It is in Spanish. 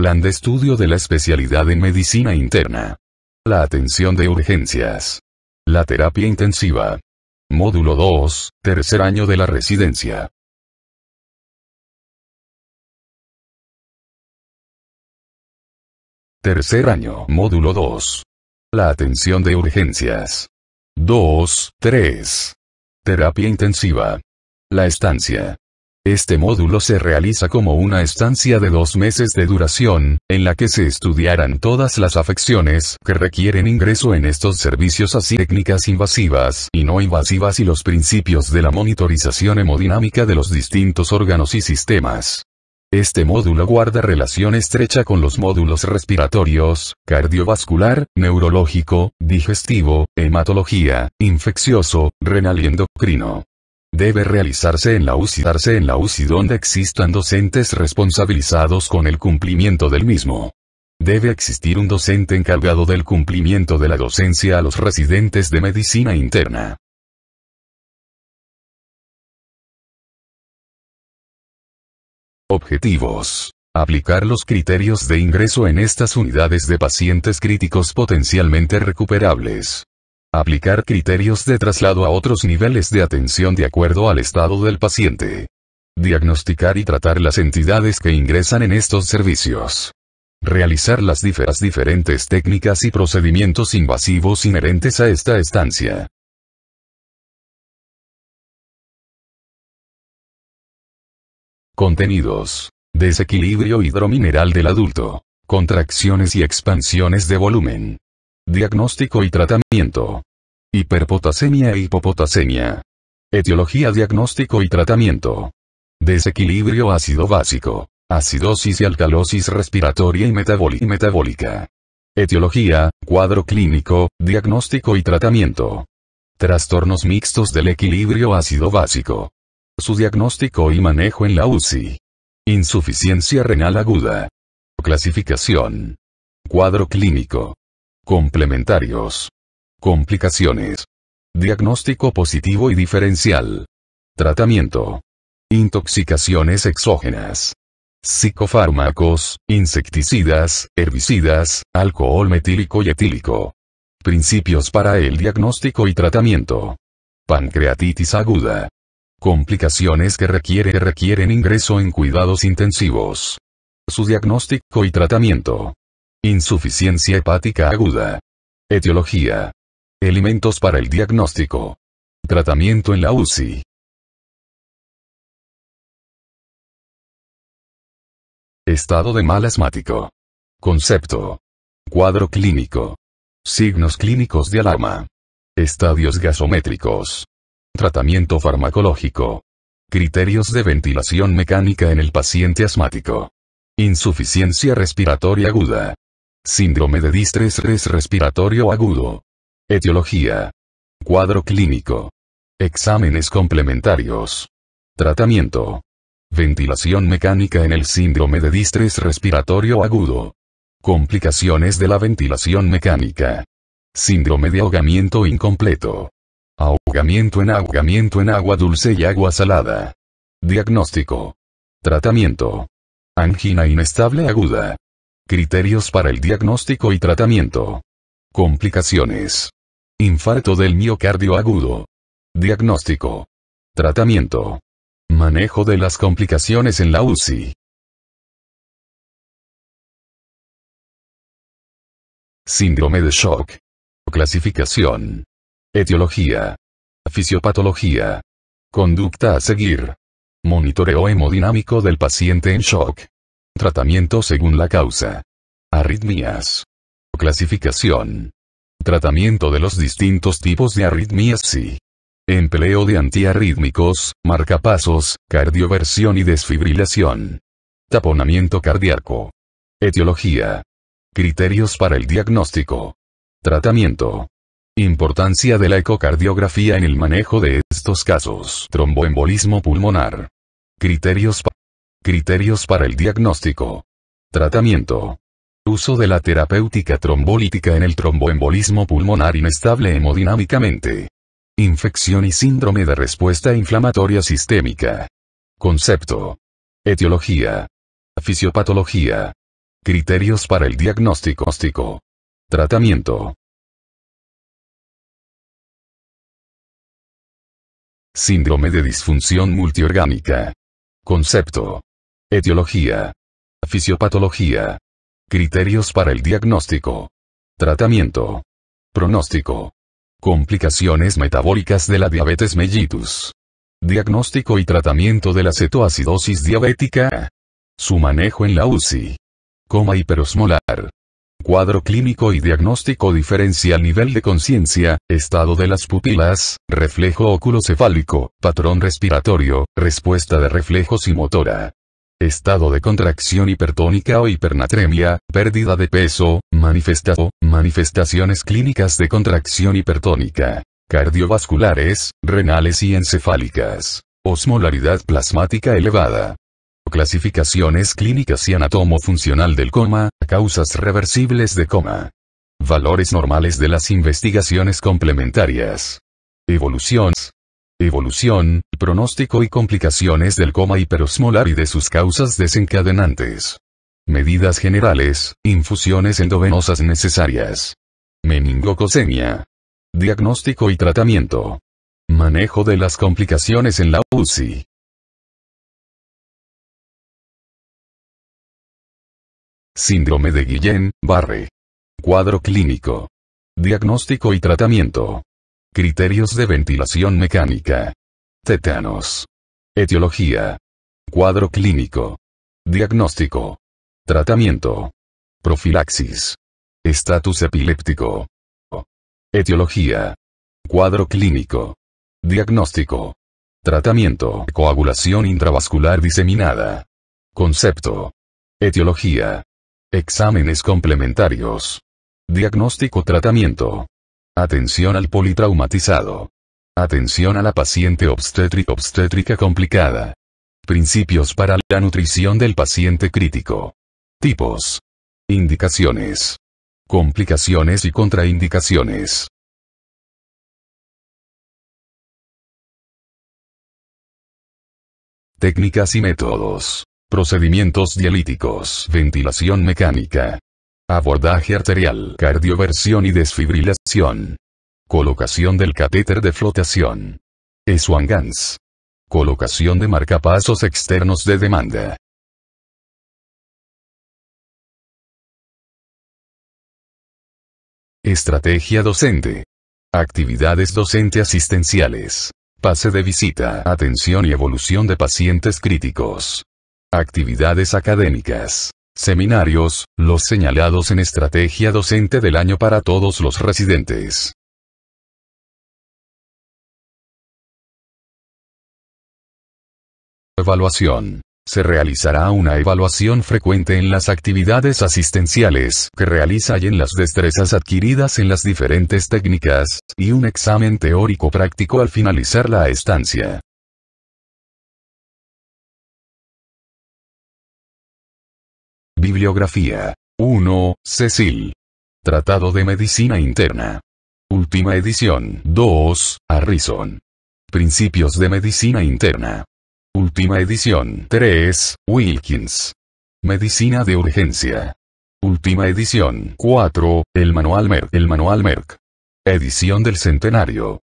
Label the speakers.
Speaker 1: Plan de estudio de la especialidad en medicina interna. La atención de urgencias. La terapia intensiva. Módulo 2, tercer año de la residencia. Tercer año, módulo 2. La atención de urgencias.
Speaker 2: 2, 3. Terapia intensiva. La estancia. Este módulo se realiza como una estancia de dos meses de duración, en la que se estudiarán todas las afecciones que requieren ingreso en estos servicios así técnicas invasivas y no invasivas y los principios de la monitorización hemodinámica de los distintos órganos y sistemas. Este módulo guarda relación estrecha con los módulos respiratorios, cardiovascular, neurológico, digestivo, hematología, infeccioso, renal y endocrino debe realizarse en la UCI, darse en la UCI donde existan docentes responsabilizados con el cumplimiento del mismo.
Speaker 1: Debe existir un docente encargado del cumplimiento de la docencia a los residentes de medicina interna. Objetivos. Aplicar los criterios de
Speaker 2: ingreso en estas unidades de pacientes críticos potencialmente recuperables. Aplicar criterios de traslado a otros niveles de atención de acuerdo al estado del paciente. Diagnosticar y tratar las entidades que ingresan en estos servicios.
Speaker 1: Realizar las diferentes técnicas y procedimientos invasivos inherentes a esta estancia. Contenidos. Desequilibrio hidromineral del adulto.
Speaker 2: Contracciones y expansiones de volumen. Diagnóstico y tratamiento. Hiperpotasemia e hipopotasemia. Etiología diagnóstico y tratamiento. Desequilibrio ácido básico. Acidosis y alcalosis respiratoria y, metabólica. Etiología, cuadro clínico, diagnóstico y tratamiento. Trastornos mixtos del equilibrio ácido básico. Su diagnóstico y manejo en la UCI. Insuficiencia renal aguda. Clasificación. Cuadro clínico. Complementarios. Complicaciones. Diagnóstico positivo y diferencial. Tratamiento. Intoxicaciones exógenas. Psicofármacos, insecticidas, herbicidas, alcohol metílico y etílico. Principios para el diagnóstico y tratamiento. Pancreatitis aguda. Complicaciones que requiere requieren ingreso en cuidados intensivos. Su diagnóstico y tratamiento. Insuficiencia hepática aguda. Etiología. Elementos
Speaker 1: para el diagnóstico. Tratamiento en la UCI. Estado de mal asmático. Concepto. Cuadro clínico. Signos clínicos de alarma.
Speaker 2: Estadios gasométricos. Tratamiento farmacológico. Criterios de ventilación mecánica en el paciente asmático. Insuficiencia respiratoria aguda. Síndrome de distrés respiratorio agudo. Etiología. Cuadro clínico. Exámenes complementarios. Tratamiento. Ventilación mecánica en el síndrome de distrés respiratorio agudo. Complicaciones de la ventilación mecánica. Síndrome de ahogamiento incompleto. Ahogamiento en ahogamiento en agua dulce y agua salada. Diagnóstico. Tratamiento. Angina inestable aguda. Criterios para el diagnóstico y tratamiento. Complicaciones. Infarto
Speaker 1: del miocardio agudo. Diagnóstico. Tratamiento. Manejo de las complicaciones en la UCI. Síndrome de shock. Clasificación. Etiología. Fisiopatología. Conducta a seguir.
Speaker 2: Monitoreo hemodinámico del paciente en shock. Tratamiento según la causa. Arritmias. Clasificación. Tratamiento de los distintos tipos de arritmias y empleo de antiarrítmicos, marcapasos, cardioversión y desfibrilación. Taponamiento cardíaco. Etiología. Criterios para el diagnóstico. Tratamiento. Importancia de la ecocardiografía en el manejo de estos casos. Tromboembolismo pulmonar. Criterios, criterios para el diagnóstico. Tratamiento uso de la terapéutica trombolítica en el tromboembolismo pulmonar inestable hemodinámicamente. Infección y síndrome de respuesta inflamatoria sistémica.
Speaker 1: Concepto. Etiología. Fisiopatología. Criterios para el diagnóstico. Tratamiento. Síndrome de disfunción multiorgánica. Concepto. Etiología. Fisiopatología.
Speaker 2: Criterios para el diagnóstico. Tratamiento. Pronóstico. Complicaciones metabólicas de la diabetes mellitus. Diagnóstico y tratamiento de la cetoacidosis diabética. Su manejo en la UCI. Coma hiperosmolar. Cuadro clínico y diagnóstico diferencial nivel de conciencia, estado de las pupilas, reflejo oculocefálico, patrón respiratorio, respuesta de reflejos y motora estado de contracción hipertónica o hipernatremia, pérdida de peso, manifestado, manifestaciones clínicas de contracción hipertónica, cardiovasculares, renales y encefálicas, osmolaridad plasmática elevada. Clasificaciones clínicas y anatomo-funcional del coma, causas reversibles de coma. Valores normales de las investigaciones complementarias. Evoluciones, evolución, pronóstico y complicaciones del coma hiperosmolar y de sus causas desencadenantes. Medidas generales, infusiones endovenosas necesarias. Meningocosemia. Diagnóstico
Speaker 1: y tratamiento. Manejo de las complicaciones en la UCI. Síndrome de Guillén, Barre. Cuadro clínico. Diagnóstico y tratamiento.
Speaker 2: Criterios de ventilación mecánica. Tétanos. Etiología. Cuadro clínico. Diagnóstico. Tratamiento. Profilaxis. Estatus epiléptico. Etiología. Cuadro clínico. Diagnóstico. Tratamiento. Coagulación intravascular diseminada. Concepto. Etiología. Exámenes complementarios. Diagnóstico tratamiento. Atención al politraumatizado. Atención a la paciente obstétrica obstétrica complicada. Principios para la nutrición del paciente crítico. Tipos.
Speaker 1: Indicaciones. Complicaciones y contraindicaciones. Técnicas y métodos. Procedimientos dialíticos. Ventilación mecánica.
Speaker 2: Abordaje arterial. Cardioversión y desfibrilación. Colocación
Speaker 1: del catéter de flotación. Eswangans. Colocación de marcapasos externos de demanda. Estrategia docente. Actividades
Speaker 2: docente asistenciales. Pase de visita, atención y evolución de pacientes críticos. Actividades académicas seminarios, los
Speaker 1: señalados en Estrategia Docente del Año para todos los residentes. Evaluación. Se realizará una evaluación frecuente en las actividades asistenciales
Speaker 2: que realiza y en las destrezas adquiridas en las diferentes técnicas, y un
Speaker 1: examen teórico práctico al finalizar la estancia. Bibliografía. 1. Cecil. Tratado de Medicina Interna. Última edición.
Speaker 2: 2. Harrison. Principios de Medicina Interna. Última edición. 3. Wilkins. Medicina de Urgencia.
Speaker 1: Última edición. 4. El Manual Merck. El Manual Merck. Edición del Centenario.